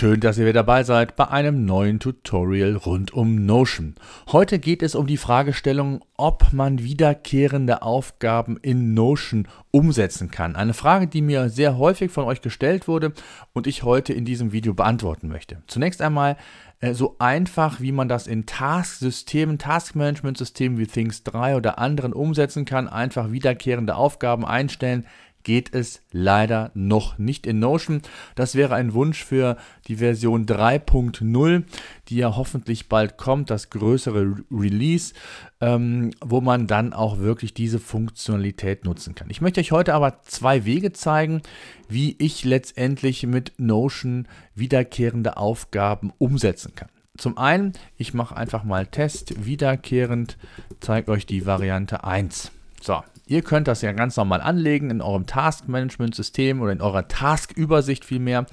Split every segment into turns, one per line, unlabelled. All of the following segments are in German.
schön, dass ihr wieder dabei seid bei einem neuen Tutorial rund um Notion. Heute geht es um die Fragestellung, ob man wiederkehrende Aufgaben in Notion umsetzen kann. Eine Frage, die mir sehr häufig von euch gestellt wurde und ich heute in diesem Video beantworten möchte. Zunächst einmal äh, so einfach, wie man das in Task-Systemen, Task-Management-Systemen wie Things 3 oder anderen umsetzen kann, einfach wiederkehrende Aufgaben einstellen, geht es leider noch nicht in Notion. Das wäre ein Wunsch für die Version 3.0, die ja hoffentlich bald kommt, das größere Release, ähm, wo man dann auch wirklich diese Funktionalität nutzen kann. Ich möchte euch heute aber zwei Wege zeigen, wie ich letztendlich mit Notion wiederkehrende Aufgaben umsetzen kann. Zum einen, ich mache einfach mal Test wiederkehrend, zeige euch die Variante 1. So, Ihr könnt das ja ganz normal anlegen in eurem Task-Management-System oder in eurer Task-Übersicht vielmehr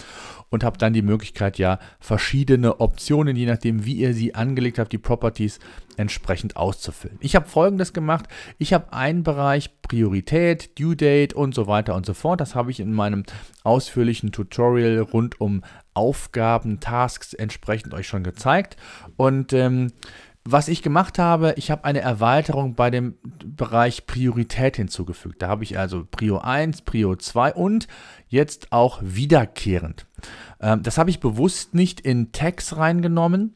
und habt dann die Möglichkeit, ja verschiedene Optionen, je nachdem, wie ihr sie angelegt habt, die Properties entsprechend auszufüllen. Ich habe folgendes gemacht. Ich habe einen Bereich Priorität, Due Date und so weiter und so fort. Das habe ich in meinem ausführlichen Tutorial rund um Aufgaben, Tasks entsprechend euch schon gezeigt. Und ähm, was ich gemacht habe, ich habe eine Erweiterung bei dem Bereich Priorität hinzugefügt. Da habe ich also Prio 1, Prio 2 und jetzt auch wiederkehrend. Ähm, das habe ich bewusst nicht in Tags reingenommen,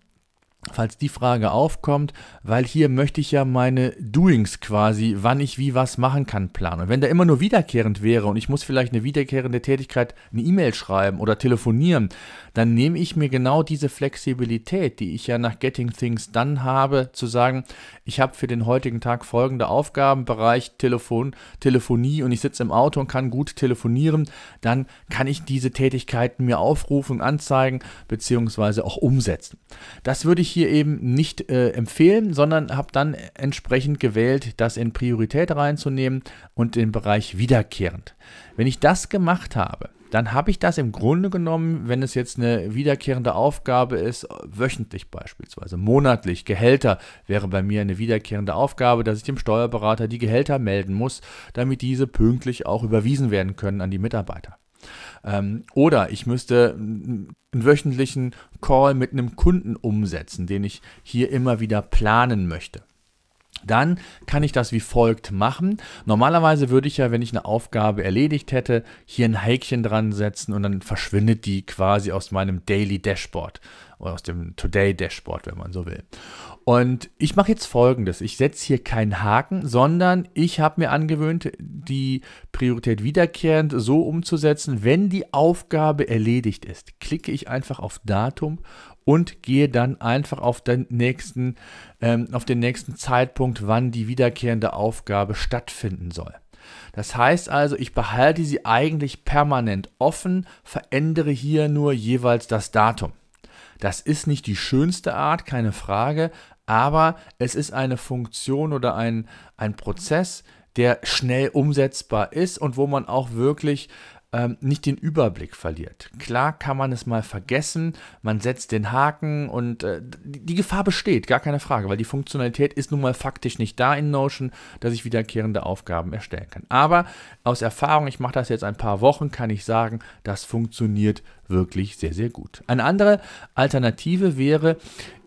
falls die Frage aufkommt, weil hier möchte ich ja meine Doings quasi, wann ich wie was machen kann, planen. Und wenn da immer nur wiederkehrend wäre und ich muss vielleicht eine wiederkehrende Tätigkeit, eine E-Mail schreiben oder telefonieren, dann nehme ich mir genau diese Flexibilität, die ich ja nach Getting Things Done habe, zu sagen, ich habe für den heutigen Tag folgende Aufgabenbereich, Telefon, Telefonie und ich sitze im Auto und kann gut telefonieren, dann kann ich diese Tätigkeiten mir aufrufen, anzeigen bzw. auch umsetzen. Das würde ich hier eben nicht äh, empfehlen, sondern habe dann entsprechend gewählt, das in Priorität reinzunehmen und den Bereich wiederkehrend. Wenn ich das gemacht habe, dann habe ich das im Grunde genommen, wenn es jetzt eine wiederkehrende Aufgabe ist, wöchentlich beispielsweise, monatlich, Gehälter wäre bei mir eine wiederkehrende Aufgabe, dass ich dem Steuerberater die Gehälter melden muss, damit diese pünktlich auch überwiesen werden können an die Mitarbeiter. Ähm, oder ich müsste einen wöchentlichen Call mit einem Kunden umsetzen, den ich hier immer wieder planen möchte dann kann ich das wie folgt machen. Normalerweise würde ich ja, wenn ich eine Aufgabe erledigt hätte, hier ein Häkchen dran setzen und dann verschwindet die quasi aus meinem Daily Dashboard oder aus dem Today-Dashboard, wenn man so will. Und ich mache jetzt folgendes. Ich setze hier keinen Haken, sondern ich habe mir angewöhnt, die Priorität wiederkehrend so umzusetzen, wenn die Aufgabe erledigt ist, klicke ich einfach auf Datum und gehe dann einfach auf den nächsten, ähm, auf den nächsten Zeitpunkt, wann die wiederkehrende Aufgabe stattfinden soll. Das heißt also, ich behalte sie eigentlich permanent offen, verändere hier nur jeweils das Datum. Das ist nicht die schönste Art, keine Frage, aber es ist eine Funktion oder ein, ein Prozess, der schnell umsetzbar ist und wo man auch wirklich ähm, nicht den Überblick verliert. Klar kann man es mal vergessen, man setzt den Haken und äh, die Gefahr besteht, gar keine Frage, weil die Funktionalität ist nun mal faktisch nicht da in Notion, dass ich wiederkehrende Aufgaben erstellen kann. Aber aus Erfahrung, ich mache das jetzt ein paar Wochen, kann ich sagen, das funktioniert wirklich sehr, sehr gut. Eine andere Alternative wäre,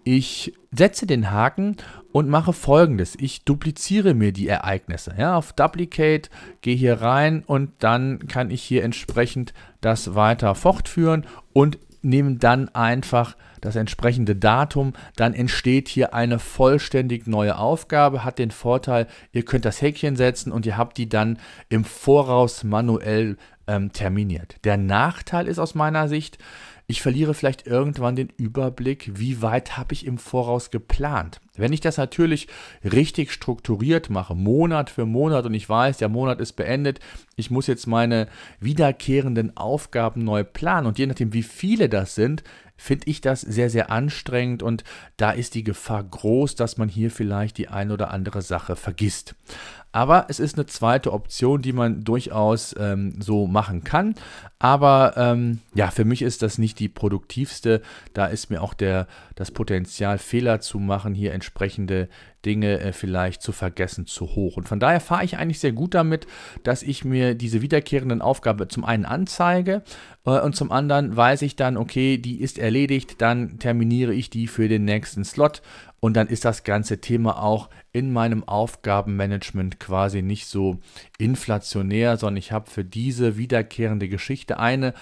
ich setze den Haken und mache folgendes. Ich dupliziere mir die Ereignisse. Ja, auf Duplicate gehe hier rein und dann kann ich hier entsprechend das weiter fortführen und nehme dann einfach das entsprechende Datum, dann entsteht hier eine vollständig neue Aufgabe, hat den Vorteil, ihr könnt das Häkchen setzen und ihr habt die dann im Voraus manuell ähm, terminiert. Der Nachteil ist aus meiner Sicht, ich verliere vielleicht irgendwann den Überblick, wie weit habe ich im Voraus geplant. Wenn ich das natürlich richtig strukturiert mache, Monat für Monat und ich weiß, der Monat ist beendet, ich muss jetzt meine wiederkehrenden Aufgaben neu planen und je nachdem, wie viele das sind, finde ich das sehr, sehr anstrengend und da ist die Gefahr groß, dass man hier vielleicht die ein oder andere Sache vergisst. Aber es ist eine zweite Option, die man durchaus ähm, so machen kann. Aber ähm, ja, für mich ist das nicht die produktivste. Da ist mir auch der, das Potenzial, Fehler zu machen, hier entsprechende Dinge äh, vielleicht zu vergessen zu hoch. Und von daher fahre ich eigentlich sehr gut damit, dass ich mir diese wiederkehrenden Aufgabe zum einen anzeige äh, und zum anderen weiß ich dann, okay, die ist erledigt, dann terminiere ich die für den nächsten Slot und dann ist das ganze Thema auch in meinem Aufgabenmanagement quasi nicht so inflationär, sondern ich habe für diese wiederkehrende Geschichte eine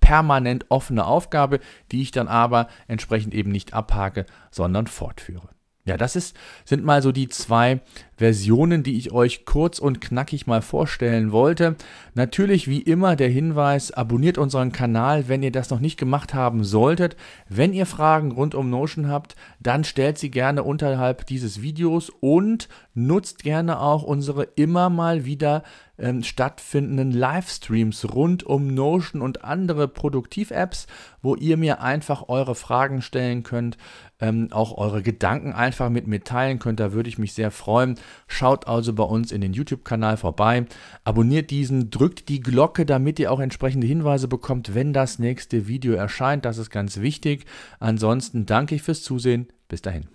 permanent offene Aufgabe, die ich dann aber entsprechend eben nicht abhake, sondern fortführe. Ja, das ist, sind mal so die zwei Versionen, die ich euch kurz und knackig mal vorstellen wollte. Natürlich wie immer der Hinweis, abonniert unseren Kanal, wenn ihr das noch nicht gemacht haben solltet. Wenn ihr Fragen rund um Notion habt, dann stellt sie gerne unterhalb dieses Videos und nutzt gerne auch unsere immer mal wieder ähm, stattfindenden Livestreams rund um Notion und andere Produktiv-Apps, wo ihr mir einfach eure Fragen stellen könnt, ähm, auch eure Gedanken einfach mit mir teilen könnt. Da würde ich mich sehr freuen. Schaut also bei uns in den YouTube-Kanal vorbei, abonniert diesen, drückt die Glocke, damit ihr auch entsprechende Hinweise bekommt, wenn das nächste Video erscheint. Das ist ganz wichtig. Ansonsten danke ich fürs Zusehen. Bis dahin.